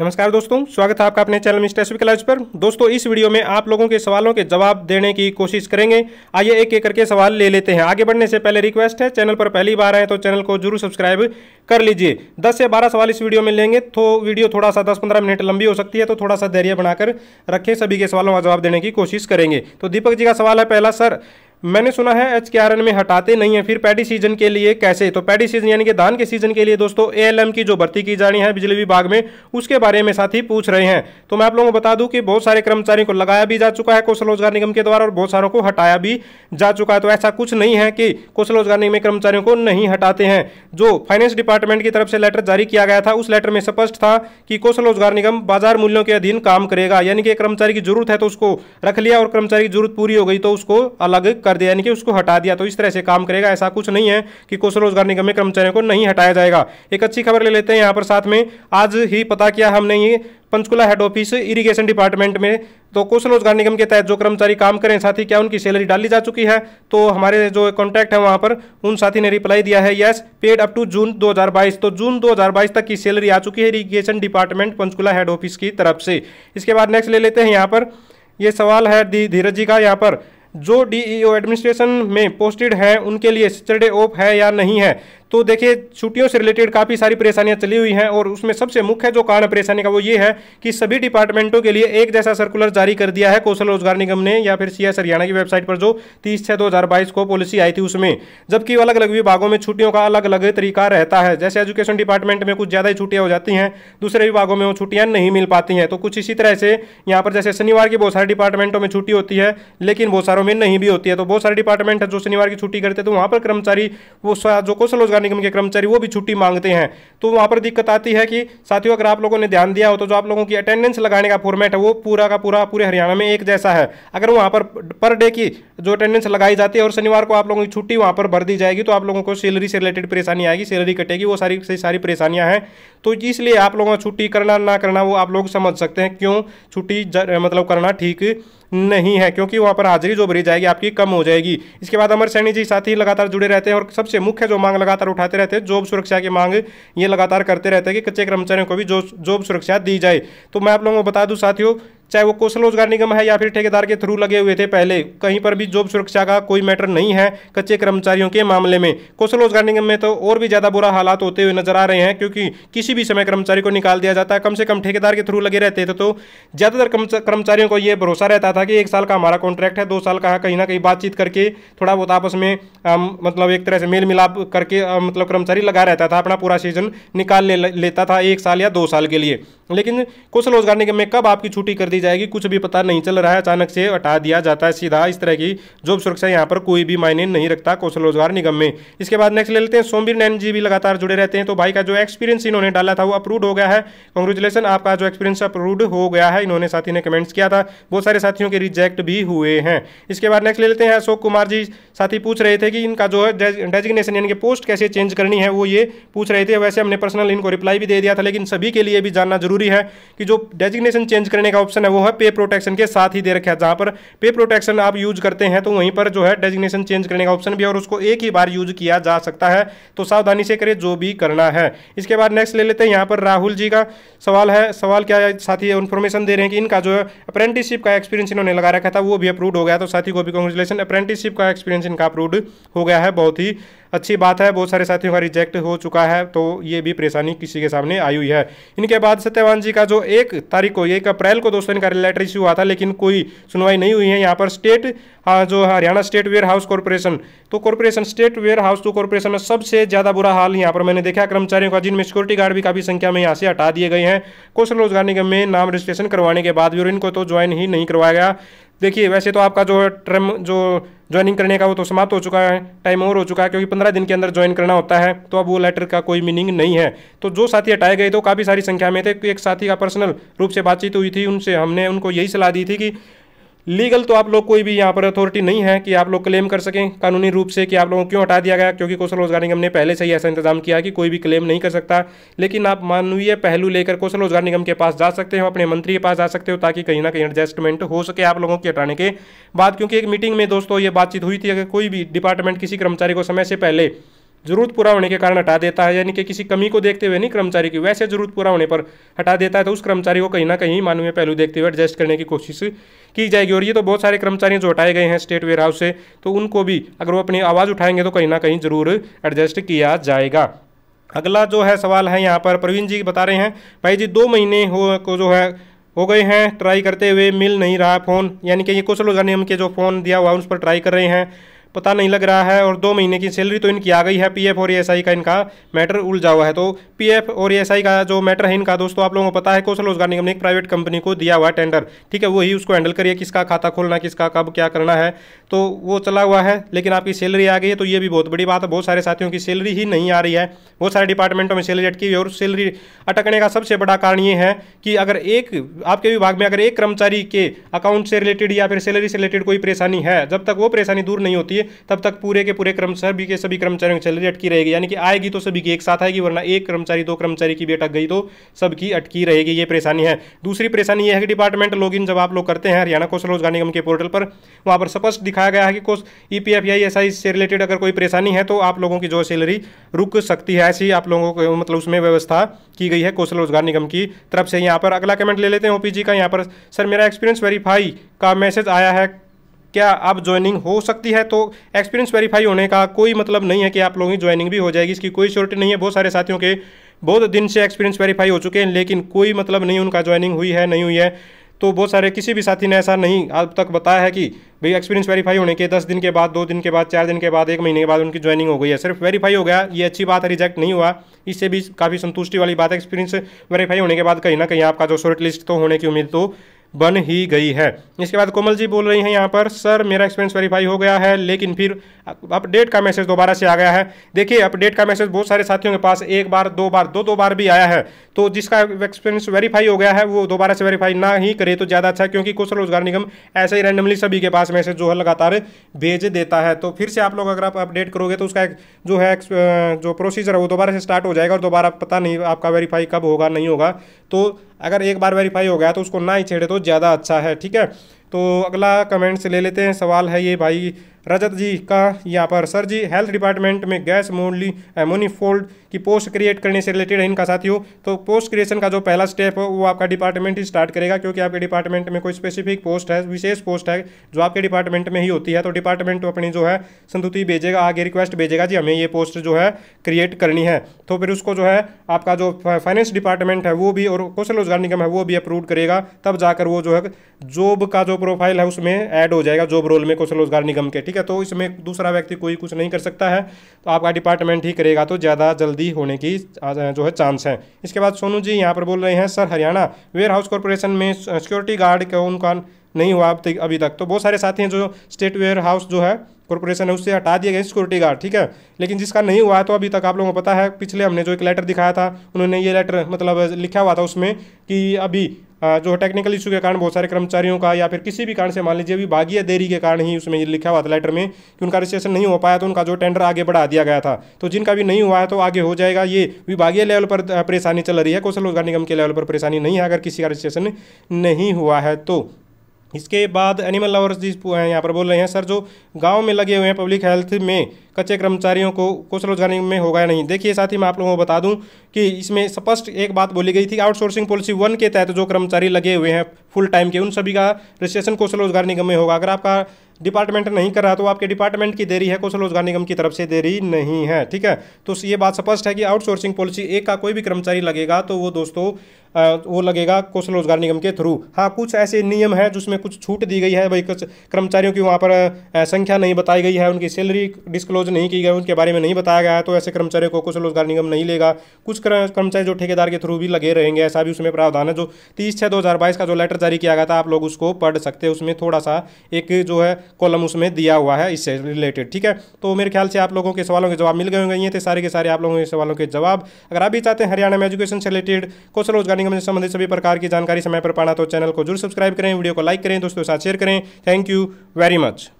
नमस्कार दोस्तों स्वागत है आपका अपने चैनल मिस्टर एस क्लास पर दोस्तों इस वीडियो में आप लोगों के सवालों के जवाब देने की कोशिश करेंगे आइए एक एक करके सवाल ले लेते हैं आगे बढ़ने से पहले रिक्वेस्ट है चैनल पर पहली बार आए तो चैनल को जरूर सब्सक्राइब कर लीजिए 10 से 12 सवाल इस वीडियो में लेंगे तो वीडियो थोड़ा सा दस पंद्रह मिनट लंबी हो सकती है तो थोड़ा सा धैर्य बनाकर रखें सभी के सवालों का जवाब देने की कोशिश करेंगे तो दीपक जी का सवाल है पहला सर मैंने सुना है एच के आर एन में हटाते नहीं है फिर पैडी सीजन के लिए कैसे तो पैडी सीजन यानी कि धान के सीजन के लिए दोस्तों एएलएम की जो भर्ती की जानी है बिजली विभाग में उसके बारे में साथ ही पूछ रहे हैं तो मैं आप लोगों को बता दूं कि बहुत सारे कर्मचारियों को लगाया भी जा चुका है कौशल रोजगार निगम के द्वारा और बहुत सारों को हटाया भी जा चुका है तो ऐसा कुछ नहीं है कि कौशल रोजगार निगम कर्मचारियों को नहीं हटाते हैं जो फाइनेंस डिपार्टमेंट की तरफ से लेटर जारी किया गया था उस लेटर में स्पष्ट था कि कौशल रोजगार निगम बाजार मूल्यों के अधीन काम करेगा यानी कि कर्मचारी की जरूरत है तो उसको रख लिया और कर्मचारी की जरूरत पूरी हो गई तो उसको अलग कर दिया यानी कि उसको हटा दिया तो इस तरह से काम करेगा ऐसा कुछ नहीं है कि कौशल रोजगार निगम में कर्मचारियों को नहीं हटाया जाएगा एक अच्छी खबर ले लेते हैं यहाँ पर साथ में आज ही पता किया हमने ये Panchkula head office irrigation department में तो कौशल रोजगार निगम के तहत जो कर्मचारी काम करें साथी क्या उनकी सैलरी डाली जा चुकी है तो हमारे जो कॉन्टैक्ट है वहाँ पर उन साथी ने रिप्लाई दिया है yes paid up to June 2022 तो जून 2022 तक की सैलरी आ चुकी है irrigation department Panchkula head office की तरफ से इसके बाद नेक्स्ट ले लेते हैं यहाँ पर ये सवाल है धीरज जी का यहाँ पर जो डीईओ एडमिनिस्ट्रेशन e में पोस्टेड है उनके लिए सैटरडे ऑफ है या नहीं है तो देखिए छुट्टियों से रिलेटेड काफ़ी सारी परेशानियाँ चली हुई हैं और उसमें सबसे मुख्य जो कारण परेशानी का वो ये है कि सभी डिपार्टमेंटों के लिए एक जैसा सर्कुलर जारी कर दिया है कौशल रोजगार निगम ने या फिर सी हरियाणा की वेबसाइट पर जो तीस छः दो को पॉलिसी आई थी उसमें जबकि अलग अलग विभागों में छुट्टियों का अलग अलग तरीका रहता है जैसे एजुकेशन डिपार्टमेंट में कुछ ज़्यादा ही छुट्टियाँ हो जाती हैं दूसरे विभागों में वो छुट्टियाँ नहीं मिल पाती हैं तो कुछ इसी तरह से यहाँ पर जैसे शनिवार की बहुत सारे डिपार्टमेंटों में छुट्टी होती है लेकिन बहुत सारों में नहीं भी होती है तो बहुत सारे डिपार्टमेंट है जो शनिवार की छुट्टी करते हैं तो वहाँ पर कर्मचारी वो जो कौशल रोजगार नगर निगम के कर्मचारी वो भी छुट्टी मांगते हैं तो वहाँ पर दिक्कत आती है कि साथियों अगर आप लोगों ने ध्यान दिया हो तो जो आप लोगों की अटेंडेंस लगाने का फॉर्मेट है वो पूरा का पूरा पूरे हरियाणा में एक जैसा है अगर वहाँ पर पर डे की जो अटेंडेंस लगाई जाती है और शनिवार को आप लोगों की छुट्टी वहाँ पर भर दी जाएगी तो आप लोगों को सैलरी से रिलेटेड परेशानी आएगी सैलरी कटेगी वो सारी से सारी परेशानियाँ हैं तो इसलिए आप लोगों को छुट्टी करना ना करना वो आप लोग समझ सकते हैं क्यों छुट्टी मतलब करना ठीक नहीं है क्योंकि वहाँ पर हाजिरी जो भरी जाएगी आपकी कम हो जाएगी इसके बाद अमर सैनी जी साथी लगातार जुड़े रहते हैं और सबसे मुख्य जो मांग लगातार लगातार उठाते रहते हैं जॉब सुरक्षा की मांग ये लगातार करते रहते हैं कि कच्चे कर्मचारियों को भी जॉब सुरक्षा दी जाए तो मैं आप लोगों को बता दूँ साथियों चाहे वो कौशल रोजगार निगम है या फिर ठेकेदार के थ्रू लगे हुए थे पहले कहीं पर भी जॉब सुरक्षा का कोई मैटर नहीं है कच्चे कर्मचारियों के मामले में कौशल रोजगार निगम में तो और भी ज़्यादा बुरा हालात होते हुए नजर आ रहे हैं क्योंकि किसी भी समय कर्मचारी को निकाल दिया जाता है कम से कम ठेकेदार के थ्रू लगे रहते थे तो ज़्यादातर कर्मचारियों को ये भरोसा रहता था कि एक साल का हमारा कॉन्ट्रैक्ट है दो साल का कहीं ना कहीं बातचीत करके थोड़ा बहुत आपस में मतलब एक तरह से मेल मिलाप करके मतलब कर्मचारी लगा रहता था अपना पूरा सीजन निकाल लेता था एक साल या दो साल के लिए लेकिन कौशल रोजगार निगम में कब आपकी छुट्टी कर दी दी जाएगी कुछ भी पता नहीं चल रहा है अचानक से हटा दिया जाता है सीधा इस तरह की जॉब सुरक्षा यहाँ पर कोई भी मायने नहीं रखता कौशल रोजगार निगम में इसके बाद नेक्स्ट ले लेते हैं सोमवीर नैन जी भी लगातार जुड़े रहते हैं तो भाई का जो एक्सपीरियंस इन्होंने डाला था वो अप्रूव हो गया है कॉन्ग्रेचुलेसन आपका जो एक्सपीरियंस अप्रूव हो गया है इन्होंने साथी ने कमेंट्स किया था बहुत सारे साथियों के रिजेक्ट भी हुए हैं इसके बाद नेक्स्ट ले लेते हैं अशोक कुमार जी साथी पूछ रहे थे कि इनका जो है डेजिग्नेशन यानी कि पोस्ट कैसे चेंज करनी है वो ये पूछ रहे थे वैसे हमने पर्सनल इनको रिप्लाई भी दे दिया था लेकिन सभी के लिए भी जानना जरूरी है कि जो डेजिग्नेशन चेंज करने का ऑप्शन है वो है पे प्रोटेक्शन के साथ ही दे रखा है जहाँ पर पे प्रोटेक्शन आप यूज करते हैं तो वहीं पर जो है डेजिग्नेशन चेंज करने का ऑप्शन भी है और उसको एक ही बार यूज किया जा सकता है तो सावधानी से करें जो भी करना है इसके बाद नेक्स्ट ले लेते हैं यहाँ पर राहुल जी का सवाल है सवाल क्या है साथी इन्फॉर्मेशन दे रहे हैं कि इनका जो है अप्रेंटिसशिप का एक्सपीरियंस इन्होंने लगा रखा था वो भी अप्रूव हो गया तो साथी को भी कॉन्ग्रेचुलेसन अप्रेंटिसशिप का एक्सपीरियंस इनका अप्रूव हो गया है बहुत ही अच्छी बात है बहुत सारे साथियों का रिजेक्ट हो चुका है तो ये भी परेशानी किसी के सामने आई हुई है इनके बाद सत्यवान जी का जो एक तारीख को एक अप्रैल को दोस्तों इनका रिलेटर इश्यू हुआ था लेकिन कोई सुनवाई नहीं हुई है यहाँ पर स्टेट जो Haryana state warehouse corporation तो कॉरपोरेशन स्टेट वेयर हाउस तो कॉरपोरेशन में सबसे ज़्यादा बुरा हाल यहाँ पर मैंने देखा कर्मचारियों का जिनमें सिक्योरिटी गार्ड भी काफ़ी संख्या में यहाँ से हटा दिए गए हैं कौशल रोजगार निगम में नाम रजिस्ट्रेशन करवाने के बाद भी और इनको तो ज्वाइन ही नहीं करवाया गया देखिए वैसे तो आपका जो टर्म जो ज्वाइनिंग करने का वो तो समाप्त हो चुका है टाइम ओवर हो चुका है क्योंकि पंद्रह दिन के अंदर ज्वाइन करना होता है तो अब वो लेटर का कोई मीनिंग नहीं है तो जो साथी हटाए गए तो काफ़ी सारी संख्या में थे एक साथी का पर्सनल रूप से बातचीत हुई थी उनसे हमने उनको यही सलाह दी थी कि लीगल तो आप लोग कोई भी यहाँ पर अथॉरिटी नहीं है कि आप लोग क्लेम कर सकें कानूनी रूप से कि आप लोगों को क्यों हटा दिया गया क्योंकि कौशल रोजगार निगम ने पहले से ही ऐसा इंतजाम किया कि कोई भी क्लेम नहीं कर सकता लेकिन आप मानवीय पहलू लेकर कौशल रोजगार निगम के पास जा सकते हो अपने मंत्री के पास जा सकते हो ताकि कहीं ना कहीं एडजस्टमेंट हो सके आप लोगों के हटाने के बाद क्योंकि एक मीटिंग में दोस्तों ये बातचीत हुई थी अगर कोई भी डिपार्टमेंट किसी कर्मचारी को समय से पहले जरूरत पूरा होने के कारण हटा देता है यानी कि किसी कमी को देखते हुए नहीं कर्मचारी की वैसे जरूरत पूरा होने पर हटा देता है तो उस कर्मचारी को कहीं ना कहीं मानवीय पहलू देखते हुए एडजस्ट करने की कोशिश की जाएगी और ये तो बहुत सारे कर्मचारी जो हटाए गए हैं स्टेट वेयर हाउस से तो उनको भी अगर वो अपनी आवाज़ उठाएंगे तो कहीं ना कहीं जरूर एडजस्ट किया जाएगा अगला जो है सवाल है यहाँ पर प्रवीण जी बता रहे हैं भाई जी दो महीने हो को जो है हो गए हैं ट्राई करते हुए मिल नहीं रहा फ़ोन यानी कि ये कुछ लोग नियम के जो फ़ोन दिया हुआ उस पर ट्राई कर रहे हैं पता नहीं लग रहा है और दो महीने की सैलरी तो इनकी आ गई है पीएफ और ईएसआई का इनका मैटर उलझा हुआ है तो पीएफ और ईएसआई का जो मैटर है इनका दोस्तों आप लोगों को पता है कौशल रोजगार निगम ने एक प्राइवेट कंपनी को दिया हुआ टेंडर ठीक है वही उसको हैंडल करिए किसका खाता खोलना किसका कब क्या करना है तो वो चला हुआ है लेकिन आपकी सैलरी आ गई है तो ये भी बहुत बड़ी बात है बहुत सारे साथियों की सैलरी ही नहीं आ रही है बहुत सारे डिपार्टमेंटों में सैलरी अटकी हुई और सैलरी अटकने का सबसे बड़ा कारण ये है कि अगर एक आपके विभाग में अगर एक कर्मचारी के अकाउंट से रिलेटेड या फिर सैलरी से रिलेटेड कोई परेशानी है जब तक वो परेशानी दूर नहीं होती चाहिए तब तक पूरे के पूरे कर्मचारी भी के सभी कर्मचारियों की सैलरी अटकी रहेगी यानी कि आएगी तो सभी की एक साथ आएगी वरना एक कर्मचारी दो कर्मचारी की भी अटक गई तो सबकी अटकी रहेगी ये परेशानी है दूसरी परेशानी यह है कि डिपार्टमेंट लॉगिन जब आप लोग करते हैं हरियाणा कौशल रोजगार निगम के पोर्टल पर वहाँ पर स्पष्ट दिखाया गया है कि कोस ई पी एफ या एस e आई से रिलेटेड अगर कोई परेशानी है तो आप लोगों की जो सैलरी रुक सकती है ऐसी आप लोगों को मतलब उसमें व्यवस्था की गई है कौशल रोजगार निगम की तरफ से यहाँ पर अगला कमेंट ले लेते हैं ओपीजी का यहाँ पर सर मेरा एक्सपीरियंस वेरीफाई का मैसेज आया है क्या आप ज्वाइनिंग हो सकती है तो एक्सपीरियंस वेरीफाई होने का कोई मतलब नहीं है कि आप लोगों की ज्वाइनिंग भी हो जाएगी इसकी कोई श्योरिटी नहीं है बहुत सारे साथियों के बहुत दिन से एक्सपीरियंस वेरीफाई हो चुके हैं लेकिन कोई मतलब नहीं उनका ज्वाइनिंग हुई है नहीं हुई है तो बहुत सारे किसी भी साथी ने ऐसा नहीं अब तक बताया है कि भाई एक्सपीरियंस वेरीफाई होने के दस दिन के बाद दो दिन के बाद चार दिन के बाद एक महीने के बाद उनकी ज्वाइनिंग हो गई है सिर्फ वेरीफाई हो गया ये अच्छी बात है रिजेक्ट नहीं हुआ इससे भी काफ़ी संतुष्टि वाली बात है एक्सपीरियंस वेरीफाई होने के बाद कहीं ना कहीं आपका जो शॉर्ट लिस्ट तो होने की उम्मीद तो बन ही गई है इसके बाद कोमल जी बोल रही हैं यहाँ पर सर मेरा एक्सपीरियंस वेरीफाई हो गया है लेकिन फिर अपडेट का मैसेज दोबारा से आ गया है देखिए अपडेट का मैसेज बहुत सारे साथियों के पास एक बार दो बार दो दो बार भी आया है तो जिसका एक्सपीरियंस वेरीफाई हो गया है वो दोबारा से वेरीफाई ना ही करे तो ज़्यादा अच्छा क्योंकि कुछ रोजगार निगम ऐसे ही रैंडमली सभी के पास मैसेज जो है लगातार भेज देता है तो फिर से आप लोग अगर आप अपडेट करोगे तो उसका जो है जो प्रोसीजर है वो दोबारा से स्टार्ट हो जाएगा और दोबारा पता नहीं आपका वेरीफाई कब होगा नहीं होगा तो अगर एक बार वेरीफाई हो गया तो उसको ना ही छेड़े तो ज़्यादा अच्छा है ठीक है तो अगला कमेंट्स ले लेते हैं सवाल है ये भाई रजत जी का यहाँ पर सर जी हेल्थ डिपार्टमेंट में गैस मोडली मोनीफोल्ड की पोस्ट क्रिएट करने से रिलेटेड है इनका साथियों तो पोस्ट क्रिएशन का जो पहला स्टेप है वो आपका डिपार्टमेंट ही स्टार्ट करेगा क्योंकि आपके डिपार्टमेंट में कोई स्पेसिफिक पोस्ट है विशेष पोस्ट है जो आपके डिपार्टमेंट में ही होती है तो डिपार्टमेंट तो अपनी जो है संतुति भेजेगा आगे रिक्वेस्ट भेजेगा जी हमें ये पोस्ट जो है क्रिएट करनी है तो फिर उसको जो है आपका जो फाइनेंस डिपार्टमेंट है वो भी और कौशल रोजगार निगम है वो भी अप्रूव करेगा तब जाकर वो जो है जॉब का जो प्रोफाइल है उसमें ऐड हो जाएगा जॉब रोल में कौशल रोजगार निगम के ठीक है है तो इसमें दूसरा व्यक्ति कोई कुछ नहीं कर सकता है तो आपका डिपार्टमेंट ही करेगा तो ज़्यादा जल्दी होने की जो है चांस है इसके बाद सोनू जी यहाँ पर बोल रहे हैं sir Haryana warehouse corporation में सिक्योरिटी गार्ड का उनका नहीं हुआ अब अभी तक तो बहुत सारे साथी हैं जो स्टेट वेयर हाउस जो है कॉरपोरेशन है उससे हटा दिया गया सिक्योरिटी गार्ड ठीक है लेकिन जिसका नहीं हुआ तो अभी तक आप लोगों को पता है पिछले हमने जो एक लेटर दिखाया था उन्होंने ये लेटर मतलब लिखा हुआ था उसमें कि अभी जो टेक्निकल इशू के कारण बहुत सारे कर्मचारियों का या फिर किसी भी कारण से मान लीजिए अभी भागीय देरी के कारण ही उसमें लिखा हुआ था लेटर में कि उनका रजिस्ट्रेशन नहीं हो पाया तो उनका जो टेंडर आगे बढ़ा दिया गया था तो जिनका भी नहीं हुआ है तो आगे हो जाएगा ये विभागीय लेवल पर परेशानी चल रही है कौशल रोजगार निगम के लेवल पर परेशानी नहीं है अगर किसी का रजिस्ट्रेशन नहीं हुआ है तो इसके बाद एनिमल लवर्स जी यहाँ पर बोल रहे हैं सर जो गांव में लगे हुए हैं पब्लिक हेल्थ में कच्चे कर्मचारियों को कौशल रोजगार में होगा नहीं देखिए साथ ही मैं आप लोगों को बता दूं कि इसमें स्पष्ट एक बात बोली गई थी आउटसोर्सिंग पॉलिसी वन के तहत जो कर्मचारी लगे हुए हैं फुल टाइम के उन सभी का रजिस्ट्रेशन कौशल रोजगार निगम में होगा अगर आपका डिपार्टमेंट नहीं कर रहा तो आपके डिपार्टमेंट की देरी है कौशल रोजगार निगम की तरफ से देरी नहीं है ठीक है तो ये बात स्पष्ट है कि आउटसोर्सिंग पॉलिसी एक का कोई भी कर्मचारी लगेगा तो वो दोस्तों वो लगेगा कौशल रोजगार निगम के थ्रू हाँ कुछ ऐसे नियम हैं जिसमें कुछ छूट दी गई है भाई कुछ कर्मचारियों की वहाँ पर संख्या नहीं बताई गई है उनकी सैलरी डिस्क्लोज नहीं की गई उनके बारे में नहीं बताया गया है तो ऐसे कर्मचारियों को कौशल रोजगार निगम नहीं लेगा कुछ कर्मचारी जो ठेकेदार के थ्रू भी लगे रहेंगे ऐसा भी उसमें प्रावधान है जो तीस छः दो का जो लेटर जारी किया गया था आप लोग उसको पढ़ सकते हैं उसमें थोड़ा सा एक जो है कॉलम उसमें दिया हुआ है इससे रिलेटेड ठीक है तो मेरे ख्याल से आप लोगों के सवालों के जवाब मिल गए होंगे ये थे सारे के सारे आप लोगों के सवालों के जवाब अगर आप भी चाहते हैं हरियाणा में एजुकेशन से रिलेटेड कौशल रोजगार निगम से संबंधित सभी प्रकार की जानकारी समय पर पाना तो चैनल को जरूर सब्सक्राइब करें वीडियो को लाइक करें दोस्तों के साथ शेयर करें थैंक यू वेरी मच